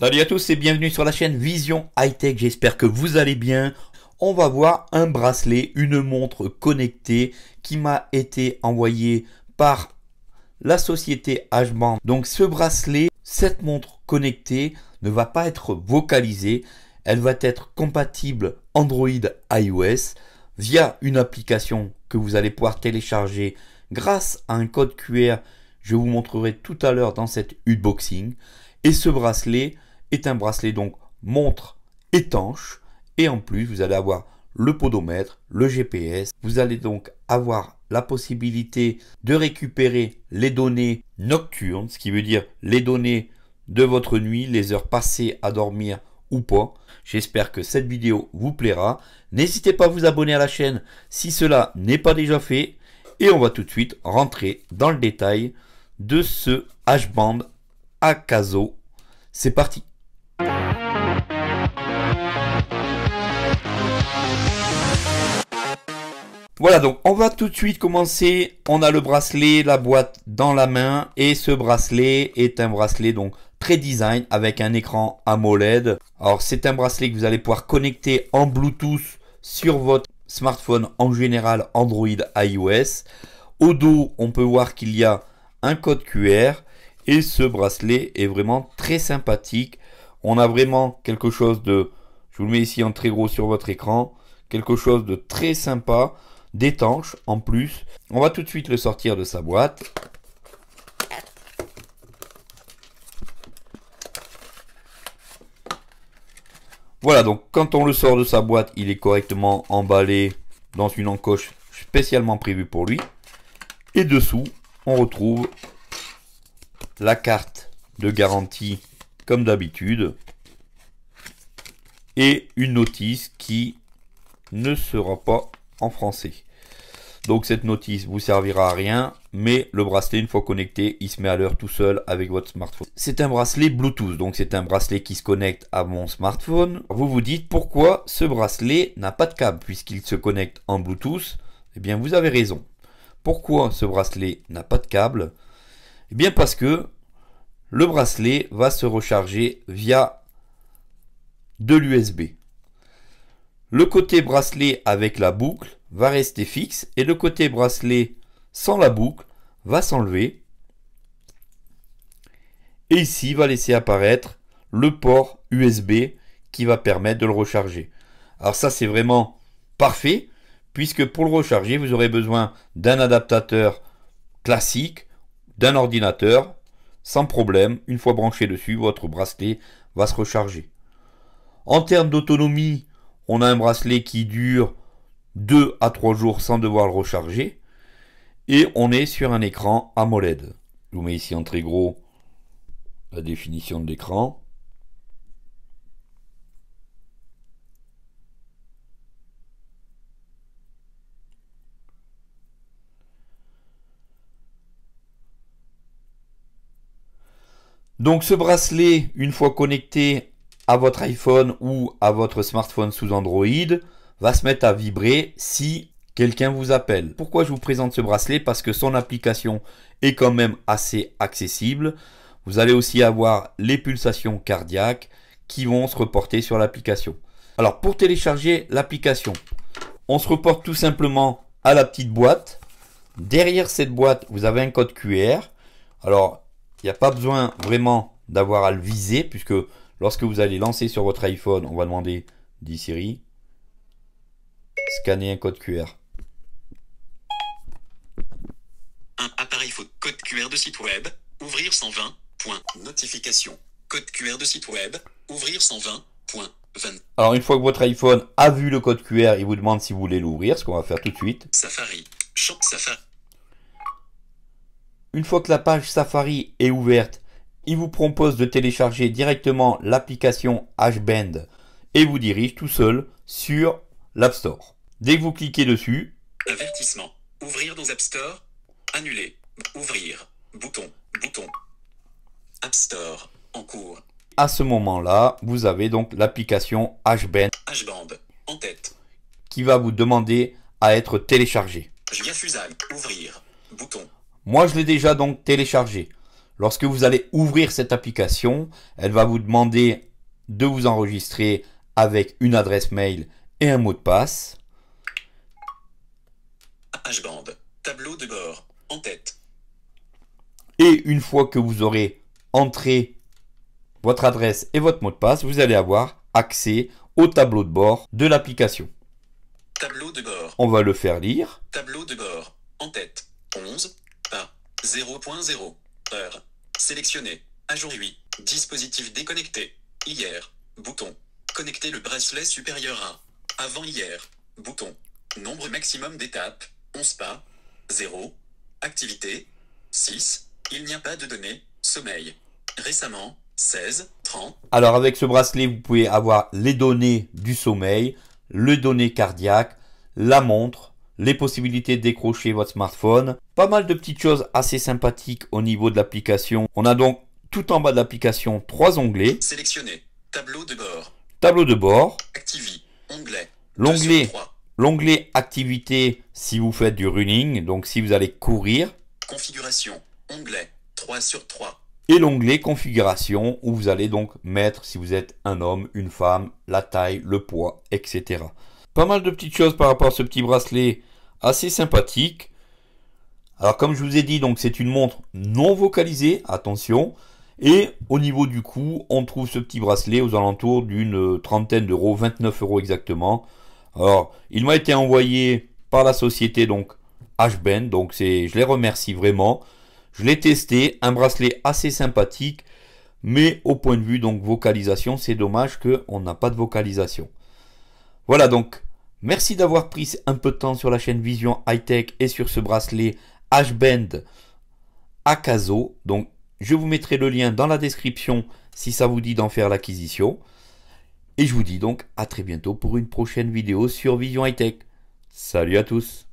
Salut à tous et bienvenue sur la chaîne Vision Hightech, j'espère que vous allez bien. On va voir un bracelet, une montre connectée qui m'a été envoyée par la société H-Band. Donc ce bracelet, cette montre connectée ne va pas être vocalisée, elle va être compatible Android iOS via une application que vous allez pouvoir télécharger grâce à un code QR. Je vous montrerai tout à l'heure dans cette unboxing. Et ce bracelet est un bracelet donc montre étanche et en plus vous allez avoir le podomètre, le GPS. Vous allez donc avoir la possibilité de récupérer les données nocturnes, ce qui veut dire les données de votre nuit, les heures passées à dormir ou pas. J'espère que cette vidéo vous plaira. N'hésitez pas à vous abonner à la chaîne si cela n'est pas déjà fait. Et on va tout de suite rentrer dans le détail de ce H-Band Akazo. C'est parti Voilà, donc on va tout de suite commencer. On a le bracelet, la boîte dans la main et ce bracelet est un bracelet donc très design avec un écran AMOLED. Alors c'est un bracelet que vous allez pouvoir connecter en Bluetooth sur votre smartphone en général Android iOS. Au dos, on peut voir qu'il y a un code QR et ce bracelet est vraiment très sympathique. On a vraiment quelque chose de je vous le mets ici en très gros sur votre écran, quelque chose de très sympa d'étanche en plus. On va tout de suite le sortir de sa boîte. Voilà, donc quand on le sort de sa boîte, il est correctement emballé dans une encoche spécialement prévue pour lui. Et dessous, on retrouve la carte de garantie comme d'habitude et une notice qui ne sera pas français. Donc cette notice vous servira à rien, mais le bracelet une fois connecté, il se met à l'heure tout seul avec votre smartphone. C'est un bracelet Bluetooth, donc c'est un bracelet qui se connecte à mon smartphone. Vous vous dites pourquoi ce bracelet n'a pas de câble puisqu'il se connecte en Bluetooth et eh bien vous avez raison. Pourquoi ce bracelet n'a pas de câble et eh bien parce que le bracelet va se recharger via de l'USB. Le côté bracelet avec la boucle va rester fixe et le côté bracelet sans la boucle va s'enlever. Et ici, va laisser apparaître le port USB qui va permettre de le recharger. Alors ça, c'est vraiment parfait, puisque pour le recharger, vous aurez besoin d'un adaptateur classique, d'un ordinateur, sans problème. Une fois branché dessus, votre bracelet va se recharger. En termes d'autonomie, on a un bracelet qui dure 2 à 3 jours sans devoir le recharger. Et on est sur un écran AMOLED. Je vous mets ici en très gros la définition de l'écran. Donc ce bracelet, une fois connecté à votre iPhone ou à votre smartphone sous Android va se mettre à vibrer si quelqu'un vous appelle. Pourquoi je vous présente ce bracelet Parce que son application est quand même assez accessible. Vous allez aussi avoir les pulsations cardiaques qui vont se reporter sur l'application. Alors pour télécharger l'application, on se reporte tout simplement à la petite boîte. Derrière cette boîte, vous avez un code QR. Alors, il n'y a pas besoin vraiment d'avoir à le viser puisque Lorsque vous allez lancer sur votre iPhone, on va demander dit Siri, scanner un code QR. Un appareil photo, code QR de site web, ouvrir 120, point, notification. Code QR de site web, ouvrir 120, point, Alors une fois que votre iPhone a vu le code QR, il vous demande si vous voulez l'ouvrir, ce qu'on va faire tout de suite. Safari, champ Safari. Une fois que la page Safari est ouverte, il vous propose de télécharger directement l'application HBand et vous dirige tout seul sur l'App Store. Dès que vous cliquez dessus, avertissement, ouvrir dans App Store, annuler, ouvrir, bouton, bouton, App Store, en cours. À ce moment-là, vous avez donc l'application HBand, HBand en tête. qui va vous demander à être téléchargée. ouvrir, bouton. Moi, je l'ai déjà donc téléchargée. Lorsque vous allez ouvrir cette application, elle va vous demander de vous enregistrer avec une adresse mail et un mot de passe. H-band, tableau de bord, en tête. Et une fois que vous aurez entré votre adresse et votre mot de passe, vous allez avoir accès au tableau de bord de l'application. On va le faire lire. Tableau de bord, en tête. 11, 0.0, heure, Sélectionner. aujourd'hui 8. Dispositif déconnecté. Hier. Bouton. Connecter le bracelet supérieur à. Avant hier. Bouton. Nombre maximum d'étapes. 11 pas. 0. Activité. 6. Il n'y a pas de données. Sommeil. Récemment. 16. 30. Alors avec ce bracelet, vous pouvez avoir les données du sommeil, le données cardiaque, la montre, les possibilités de décrocher votre smartphone, pas mal de petites choses assez sympathiques au niveau de l'application. On a donc tout en bas de l'application trois onglets. Sélectionner, tableau de bord. Tableau de bord. Activi, onglet. L'onglet, l'onglet activité si vous faites du running, donc si vous allez courir. Configuration, onglet 3 sur 3. Et l'onglet configuration où vous allez donc mettre si vous êtes un homme, une femme, la taille, le poids, etc. Pas mal de petites choses par rapport à ce petit bracelet assez sympathique. Alors comme je vous ai dit, donc c'est une montre non vocalisée, attention. Et au niveau du coup on trouve ce petit bracelet aux alentours d'une euh, trentaine d'euros, 29 euros exactement. Alors, il m'a été envoyé par la société donc HBN, donc c'est, je les remercie vraiment. Je l'ai testé, un bracelet assez sympathique, mais au point de vue donc vocalisation, c'est dommage que on n'a pas de vocalisation. Voilà donc Merci d'avoir pris un peu de temps sur la chaîne Vision High Tech et sur ce bracelet H-Band Akazo. Donc, je vous mettrai le lien dans la description si ça vous dit d'en faire l'acquisition. Et je vous dis donc à très bientôt pour une prochaine vidéo sur Vision High Tech. Salut à tous!